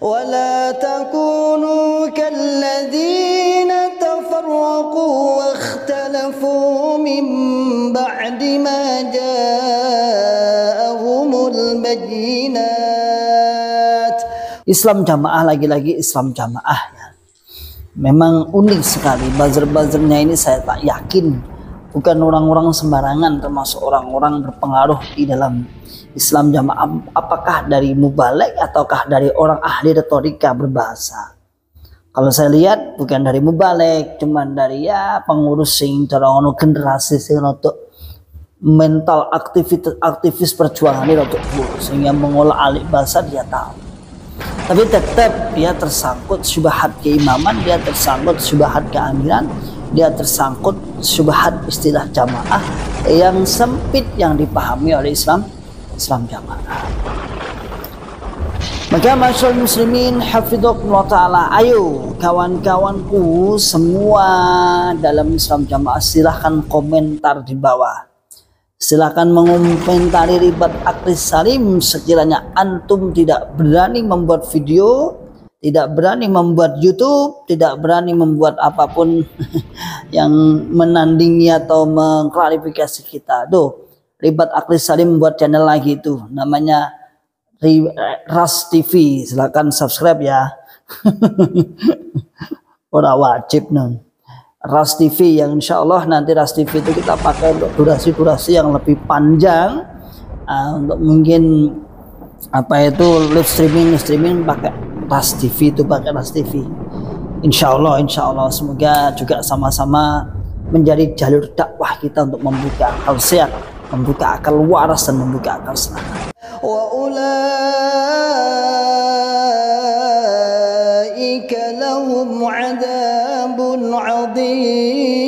ولا تكونوا كالذين تفرقوا واختلفوا من بعد ما جاءهم البينات Islam jamaah lagi-lagi Islam jamaah ya. Memang unik sekali buzzer-buzzernya ini saya tak yakin bukan orang-orang sembarangan termasuk orang-orang berpengaruh di dalam Islam jamaah apakah dari mubalek ataukah dari orang ahli retorika berbahasa kalau saya lihat bukan dari mubalek cuman dari ya pengurus sing orang generasi sing untuk mental aktivitas aktivis perjuangan ini untuk sehingga mengolah alih bahasa dia tahu tapi tetap dia tersangkut subahat keimaman, dia tersangkut subahat keamiran, dia tersangkut subahat istilah jamaah yang sempit yang dipahami oleh Islam Islam Jakarta. Maka masyarakat muslimin hafidhullah ta'ala Ayo kawan-kawanku semua dalam Islam Jamaah silahkan komentar di bawah Silahkan mengomentari ribat aktris salim sekiranya antum tidak berani membuat video tidak berani membuat YouTube, tidak berani membuat apapun yang menandingi atau mengklarifikasi kita. Duh, Ribat Akli Salim buat channel lagi itu namanya Ras TV silahkan subscribe ya orang wajib non Ras TV yang insya Allah nanti Ras TV itu kita pakai untuk durasi-durasi yang lebih panjang uh, untuk mungkin apa itu live streaming live streaming pakai Ras TV itu pakai Ras TV Insya Allah Insya Allah semoga juga sama-sama menjadi jalur dakwah kita untuk membuka al membuka akal waras dan membuka akal senang. Wa ulaika lahum adabun adzim.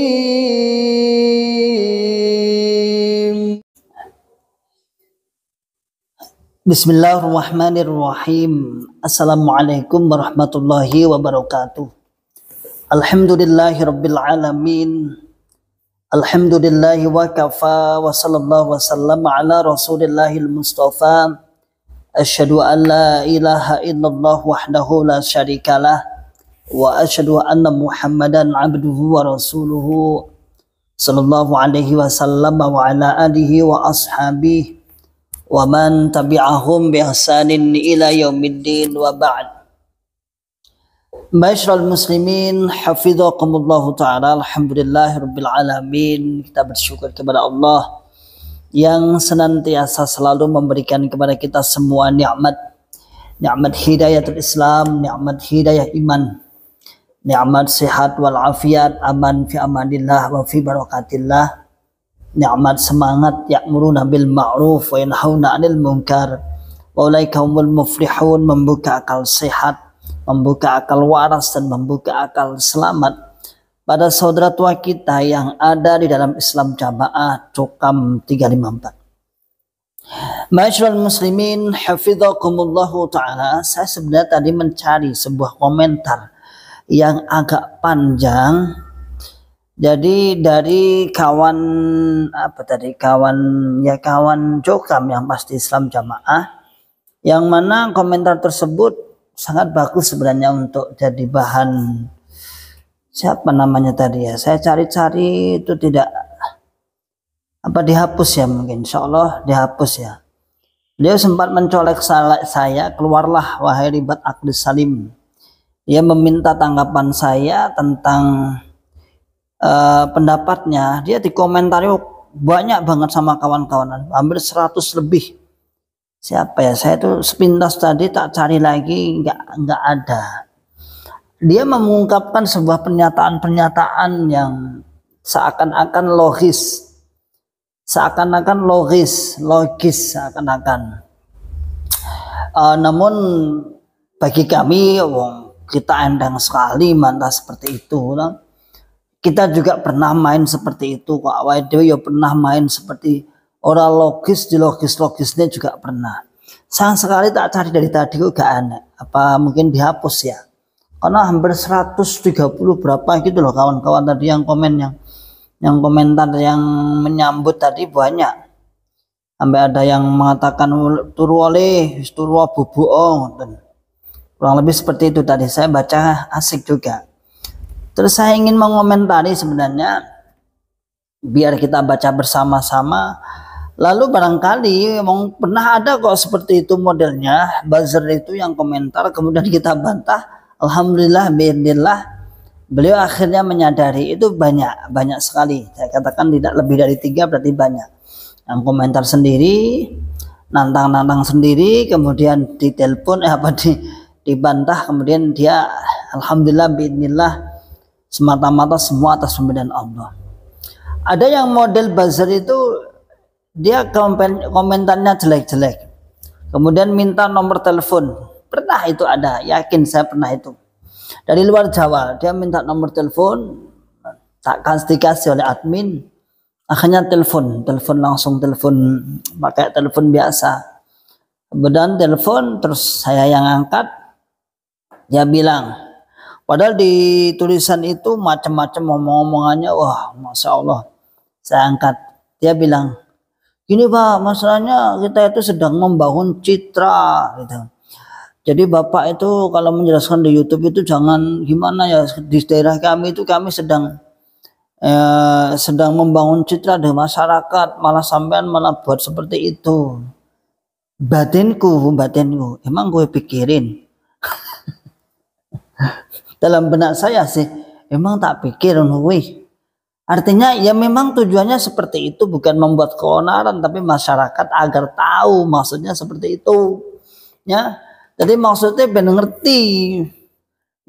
Bismillahirrahmanirrahim. Assalamualaikum warahmatullahi wabarakatuh. Alhamdulillahirrabbilalamin. الحمد لله وكفى وصلى الله وسلم على رسول الله المصطفى أشهد أن لا إله إلا الله وحده لا شريك له وأشهد أن محمدا عبده ورسوله صلى الله عليه وسلم وعلى آله وأصحابه ومن تبعهم بإحسان إلى يوم الدين وبعد Masyarakat muslimin hafizakumullah ta'ala Alhamdulillah Rabbil Alamin Kita bersyukur kepada Allah Yang senantiasa selalu memberikan kepada kita semua nikmat Nikmat hidayah Islam Nikmat hidayah iman Nikmat sehat wal afiat Aman fi amanillah wa fi barakatillah Nikmat semangat Ya'muruna bil ma'ruf Wa yanhauna anil munkar Wa ulaikahumul muflihun Membuka akal sehat membuka akal waras dan membuka akal selamat pada saudara tua kita yang ada di dalam Islam Jamaah Cokam 354. Masyarakat muslimin hafizakumullahu ta'ala saya sebenarnya tadi mencari sebuah komentar yang agak panjang jadi dari kawan apa tadi kawan ya kawan Cokam yang pasti Islam Jamaah yang mana komentar tersebut sangat bagus sebenarnya untuk jadi bahan siapa namanya tadi ya saya cari-cari itu tidak apa dihapus ya mungkin insya Allah dihapus ya dia sempat mencolek saya keluarlah wahai ribat akhlis salim dia meminta tanggapan saya tentang uh, pendapatnya dia dikomentari oh, banyak banget sama kawan-kawanan hampir 100 lebih siapa ya saya itu sepintas tadi tak cari lagi nggak nggak ada dia mengungkapkan sebuah pernyataan-pernyataan yang seakan-akan logis seakan-akan logis logis seakan-akan uh, namun bagi kami wong kita endang sekali mantap seperti itu nah. kita juga pernah main seperti itu kok awal ya pernah main seperti itu Orang logis di logis-logisnya juga pernah. Sayang sekali tak cari dari tadi kok gak aneh. Apa mungkin dihapus ya? Karena hampir 130 berapa gitu loh kawan-kawan tadi yang komen yang yang komentar yang menyambut tadi banyak. Sampai ada yang mengatakan turu oleh turu Kurang lebih seperti itu tadi saya baca asik juga. Terus saya ingin mengomentari sebenarnya biar kita baca bersama-sama Lalu barangkali memang pernah ada kok seperti itu modelnya, buzzer itu yang komentar kemudian kita bantah, alhamdulillah bismillah. beliau akhirnya menyadari itu banyak, banyak sekali. Saya katakan tidak lebih dari tiga berarti banyak. Yang komentar sendiri, nantang-nantang sendiri, kemudian ditelepon eh apa di dibantah kemudian dia alhamdulillah bismillah, semata-mata semua atas pemberian Allah. Ada yang model buzzer itu dia komentarnya jelek-jelek. Kemudian minta nomor telepon. Pernah itu ada, yakin saya pernah itu. Dari luar Jawa, dia minta nomor telepon, tak dikasih oleh admin. Akhirnya telepon, telepon langsung telepon, pakai telepon biasa. Kemudian telepon, terus saya yang angkat, dia bilang, padahal di tulisan itu macam-macam omong-omongannya wah Masya Allah, saya angkat. Dia bilang, ini Pak, masalahnya kita itu sedang membangun citra gitu. Jadi Bapak itu kalau menjelaskan di YouTube itu jangan gimana ya di daerah kami itu kami sedang eh, sedang membangun citra di masyarakat, malah sampean malah buat seperti itu. Batinku, batinku. Emang gue pikirin. Dalam benak saya sih, emang tak pikir wih Artinya ya memang tujuannya seperti itu bukan membuat keonaran tapi masyarakat agar tahu maksudnya seperti itu. Ya. Jadi maksudnya ben ngerti.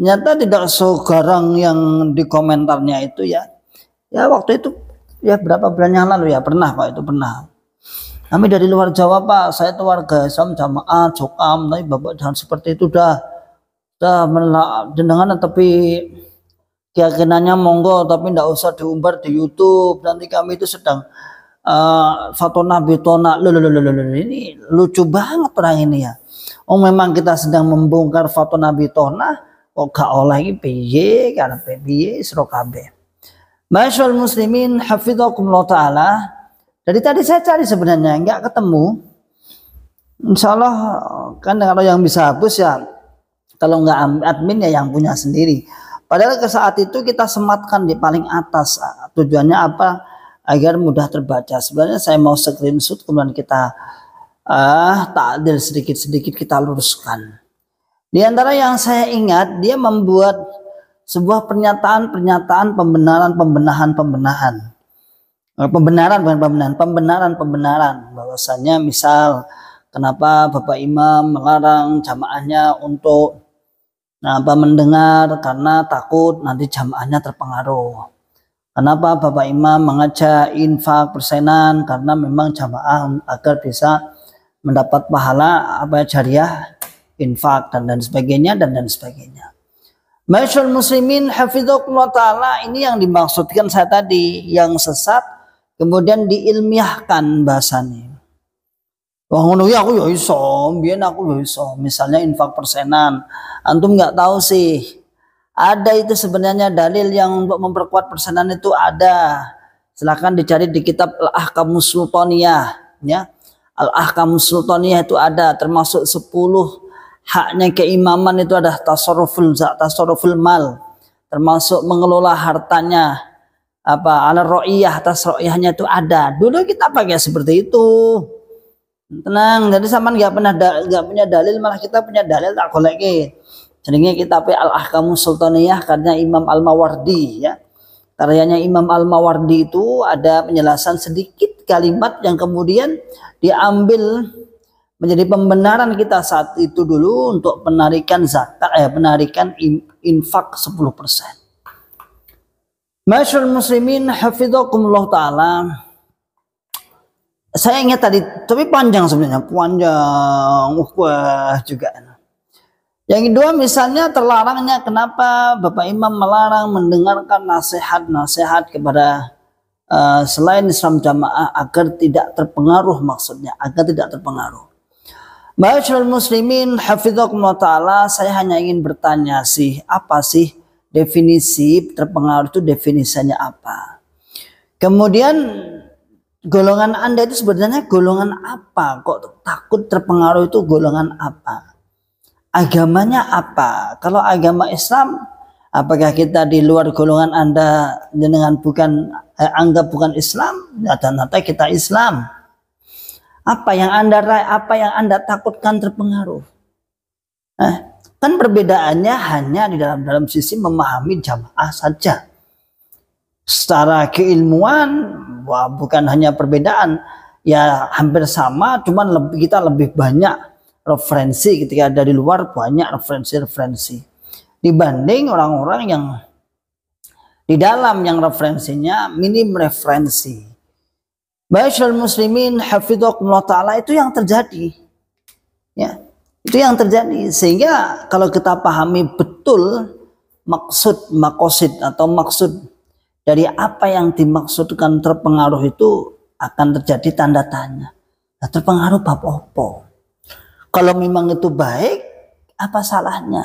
Nyata tidak segarang yang di komentarnya itu ya. Ya waktu itu ya berapa bulan yang lalu ya pernah Pak itu pernah. Kami dari luar Jawa Pak, saya itu warga Islam jamaah Jokam, tapi Bapak jangan seperti itu dah. Dah menelak jenengan tapi keyakinannya monggo tapi tidak usah diumbar di YouTube nanti kami itu sedang uh, nabi tona ini lucu banget orang ini ya oh memang kita sedang membongkar nabi Tona kok gak oleh ini piye karena piye serokabe kabeh Masyal muslimin hafizakumullah ta'ala dari tadi saya cari sebenarnya nggak ketemu Insya Allah kan kalau yang bisa hapus ya kalau nggak adminnya yang punya sendiri Padahal ke saat itu kita sematkan di paling atas. Ah, tujuannya apa? Agar mudah terbaca. Sebenarnya saya mau screenshot kemudian kita uh, takdir sedikit-sedikit kita luruskan. Di antara yang saya ingat, dia membuat sebuah pernyataan-pernyataan pembenaran, pembenahan, pembenahan. Pembenaran bukan pembenahan, pembenaran, pembenaran. Bahwasanya misal kenapa Bapak Imam melarang jamaahnya untuk Kenapa mendengar? Karena takut nanti jamaahnya terpengaruh. Kenapa Bapak Imam mengajak infak persenan? Karena memang jamaah agar bisa mendapat pahala apa jariah infak dan dan sebagainya dan dan sebagainya. Masyur muslimin hafizahullah ta'ala ini yang dimaksudkan saya tadi yang sesat kemudian diilmiahkan bahasanya. Wah ngono ya aku ya iso, aku ya iso. Misalnya infak persenan. Antum nggak tahu sih. Ada itu sebenarnya dalil yang untuk memperkuat persenan itu ada. Silahkan dicari di kitab Al-Ahkam Sultaniyah ya. Al-Ahkam Sultaniyah itu ada termasuk 10 haknya keimaman itu ada tasarruful tasarruful mal termasuk mengelola hartanya apa ala ro'iyah atas itu ada dulu kita pakai seperti itu Tenang, jadi sama nggak pernah nggak punya dalil, malah kita punya dalil tak goleki. kita pakai al ahkamu Sultaniyah karena Imam Al-Mawardi ya. Karyanya Imam Al-Mawardi itu ada penjelasan sedikit kalimat yang kemudian diambil menjadi pembenaran kita saat itu dulu untuk penarikan zakat eh penarikan infak 10%. persen muslimin hafizakumullah taala saya ingat tadi, tapi panjang sebenarnya, panjang, uh, wah juga. Yang kedua misalnya terlarangnya kenapa Bapak Imam melarang mendengarkan nasihat-nasihat kepada uh, selain Islam jamaah agar tidak terpengaruh maksudnya, agar tidak terpengaruh. Masyarul muslimin hafizahumullah ta'ala saya hanya ingin bertanya sih apa sih definisi terpengaruh itu definisinya apa. Kemudian golongan Anda itu sebenarnya golongan apa? Kok takut terpengaruh itu golongan apa? Agamanya apa? Kalau agama Islam, apakah kita di luar golongan Anda dengan bukan eh, anggap bukan Islam? Nyata-nyata kita Islam. Apa yang Anda apa yang Anda takutkan terpengaruh? Eh, kan perbedaannya hanya di dalam dalam sisi memahami jamaah saja. Secara keilmuan wah bukan hanya perbedaan ya hampir sama cuman lebih, kita lebih banyak referensi ketika dari luar banyak referensi-referensi dibanding orang-orang yang di dalam yang referensinya minim referensi. Basyal muslimin hafizakumullah taala itu yang terjadi. Ya, itu yang terjadi sehingga kalau kita pahami betul maksud makosid atau maksud dari apa yang dimaksudkan terpengaruh itu akan terjadi tanda tanya. Nah, terpengaruh bab opo. Kalau memang itu baik, apa salahnya?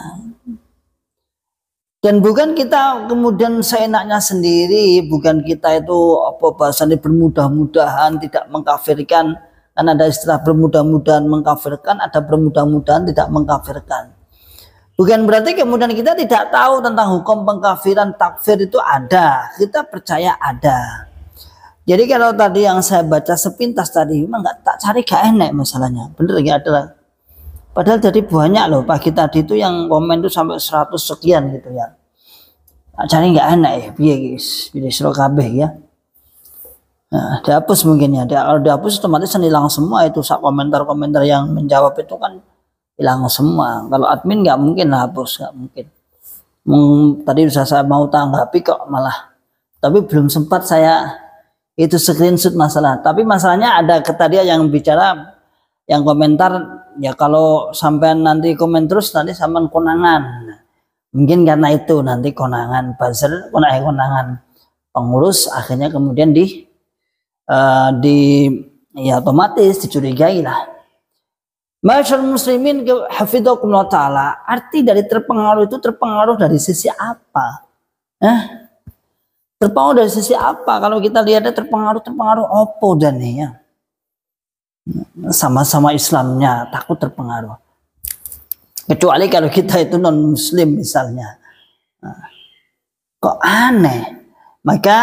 Dan bukan kita kemudian seenaknya sendiri, bukan kita itu apa bahasanya bermudah-mudahan tidak mengkafirkan. Kan ada istilah bermudah-mudahan mengkafirkan, ada bermudah-mudahan tidak mengkafirkan. Bukan berarti kemudian kita tidak tahu tentang hukum pengkafiran takfir itu ada. Kita percaya ada. Jadi kalau tadi yang saya baca sepintas tadi memang nggak tak cari gak enak masalahnya. Bener ya adalah. Padahal jadi banyak loh pagi tadi itu yang komen tuh sampai 100 sekian gitu ya. Tak cari nggak enak ya, piye guys, pilih selo kabeh ya. Nah, dihapus mungkin ya. Kalau dihapus otomatis hilang semua itu komentar-komentar yang menjawab itu kan hilang semua. Kalau admin nggak mungkin hapus, nggak mungkin. Hmm, tadi sudah saya mau tanggapi kok malah. Tapi belum sempat saya itu screenshot masalah. Tapi masalahnya ada tadi yang bicara, yang komentar, ya kalau sampai nanti komen terus nanti sama konangan. Mungkin karena itu nanti konangan buzzer, konangan, eh, konangan pengurus akhirnya kemudian di uh, di ya otomatis dicurigai lah Masyarakat muslimin hafidhullah ta'ala arti dari terpengaruh itu terpengaruh dari sisi apa? Eh? Terpengaruh dari sisi apa? Kalau kita lihatnya terpengaruh terpengaruh opo dan ya. Sama-sama Islamnya takut terpengaruh. Kecuali kalau kita itu non muslim misalnya. Nah, kok aneh? Maka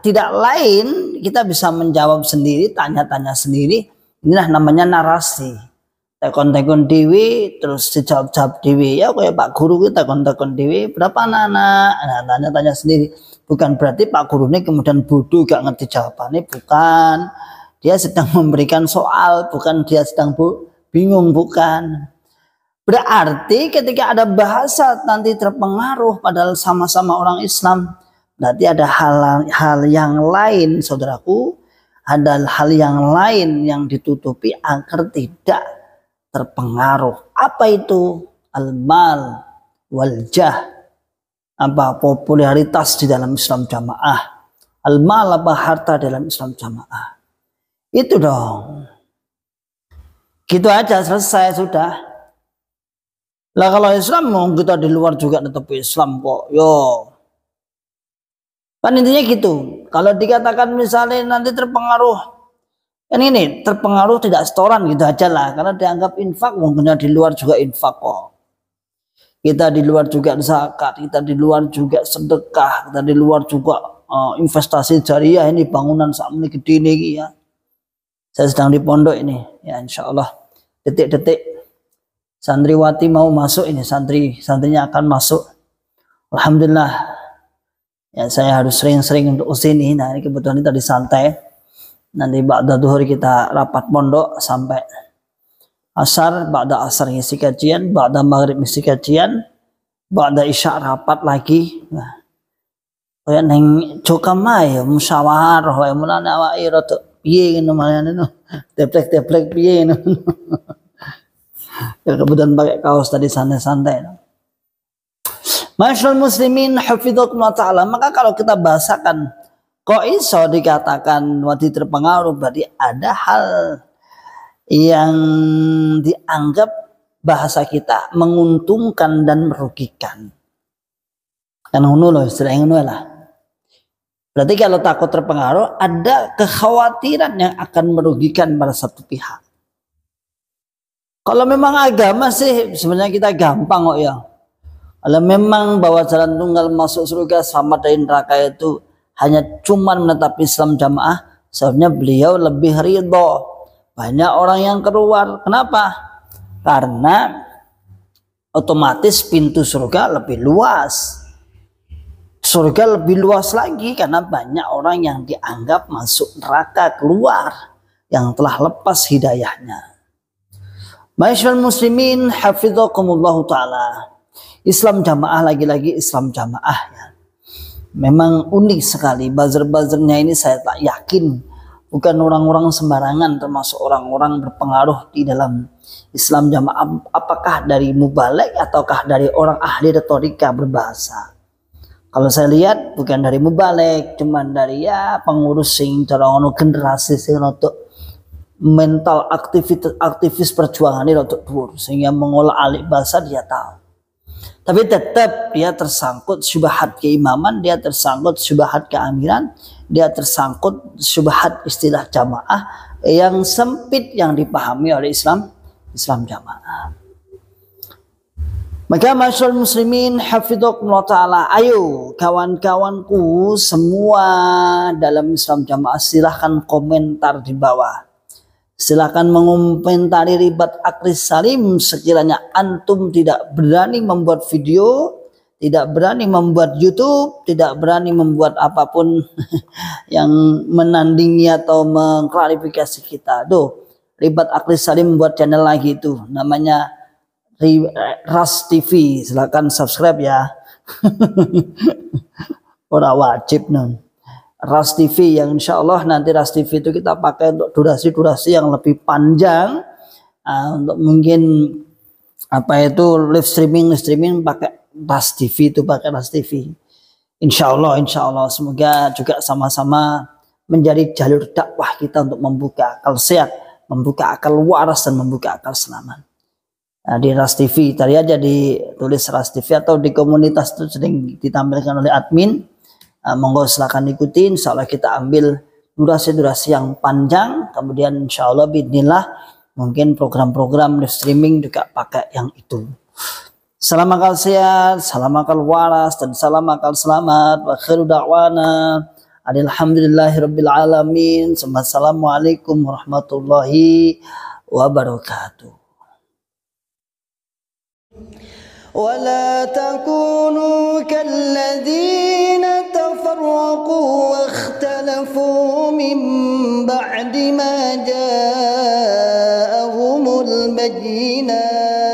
tidak lain kita bisa menjawab sendiri, tanya-tanya sendiri. Inilah namanya narasi tekon-tekon dewi terus dijawab-jawab dewi ya kayak pak guru kita tekon-tekon dewi berapa anak-anak nah, tanya-tanya sendiri bukan berarti pak guru ini kemudian bodoh gak ngerti jawabannya bukan dia sedang memberikan soal bukan dia sedang bu bingung bukan berarti ketika ada bahasa nanti terpengaruh padahal sama-sama orang Islam berarti ada hal hal yang lain saudaraku ada hal yang lain yang ditutupi agar tidak terpengaruh. Apa itu? Al-mal wal jah. Apa popularitas di dalam Islam jamaah. Al-mal apa harta dalam Islam jamaah. Itu dong. Gitu aja selesai sudah. Lah kalau Islam mau kita di luar juga tetap Islam kok. Yo. Kan intinya gitu. Kalau dikatakan misalnya nanti terpengaruh kan ini terpengaruh tidak setoran gitu aja lah karena dianggap infak mungkin di luar juga infak kok kita di luar juga zakat kita di luar juga sedekah kita di luar juga uh, investasi jariah ini bangunan saat ini gede ini ya saya sedang di pondok ini ya insya Allah detik-detik santriwati mau masuk ini santri santrinya akan masuk alhamdulillah ya saya harus sering-sering untuk ini nah ini kebetulan ini tadi santai nanti ba'da duhur kita rapat pondok sampai asar ba'da asar ngisi kajian ba'da maghrib ngisi kajian ba'da isya rapat lagi nah kaya neng cokam mai musyawarah wae mulane awake rodok piye ngene malane no teplek-teplek piye no ya kemudian pakai kaos tadi santai-santai no. Masyarakat muslimin wa ta'ala maka kalau kita bahasakan Kok iso dikatakan wadi terpengaruh berarti ada hal yang dianggap bahasa kita menguntungkan dan merugikan. Kan ngono loh istilahnya ngono lah. Berarti kalau takut terpengaruh ada kekhawatiran yang akan merugikan pada satu pihak. Kalau memang agama sih sebenarnya kita gampang kok ya. Kalau memang bahwa jalan tunggal masuk surga sama dari neraka itu hanya cuman menetap Islam jamaah sebabnya beliau lebih ridho banyak orang yang keluar kenapa karena otomatis pintu surga lebih luas surga lebih luas lagi karena banyak orang yang dianggap masuk neraka keluar yang telah lepas hidayahnya Maisyal muslimin hafizakumullah ta'ala Islam jamaah lagi-lagi Islam jamaah ya memang unik sekali buzzer-buzzernya ini saya tak yakin bukan orang-orang sembarangan termasuk orang-orang berpengaruh di dalam Islam jamaah apakah dari mubalek ataukah dari orang ahli retorika berbahasa kalau saya lihat bukan dari mubalek cuman dari ya pengurus sing ono generasi sing untuk mental aktivis aktivis perjuangan ini untuk sehingga mengolah alik bahasa dia tahu tapi tetap dia tersangkut syubhat keimaman, dia tersangkut syubhat keamiran, dia tersangkut syubhat istilah jamaah yang sempit yang dipahami oleh Islam Islam jamaah. Maka masyarakat muslimin hafidhullah ta'ala ayo kawan-kawanku semua dalam Islam jamaah silahkan komentar di bawah. Silahkan mengomentari ribat Akris Salim sekiranya antum tidak berani membuat video, tidak berani membuat YouTube, tidak berani membuat apapun yang menandingi atau mengklarifikasi kita. Duh, ribat Akris Salim buat channel lagi itu namanya Ras TV. Silahkan subscribe ya. Orang wajib non. Ras TV yang insya Allah nanti Ras TV itu kita pakai untuk durasi-durasi yang lebih panjang uh, untuk mungkin apa itu live streaming live streaming pakai Ras TV itu pakai Ras TV insya Allah insya Allah semoga juga sama-sama menjadi jalur dakwah kita untuk membuka akal sehat membuka akal waras dan membuka akal selamat Nah, di Ras TV tadi aja ditulis Ras TV atau di komunitas itu sering ditampilkan oleh admin Ah, monggo silahkan ikutin insya Allah kita ambil durasi-durasi yang panjang kemudian insya Allah bidnillah mungkin program-program live streaming juga pakai yang itu salam akal sehat salam akal waras dan salam akal selamat wa khairu da'wana alhamdulillahirrabbilalamin Assalamualaikum warahmatullahi wabarakatuh ولا تكونوا كالذين تفرقوا واختلفوا من بعد ما جاءهم البينات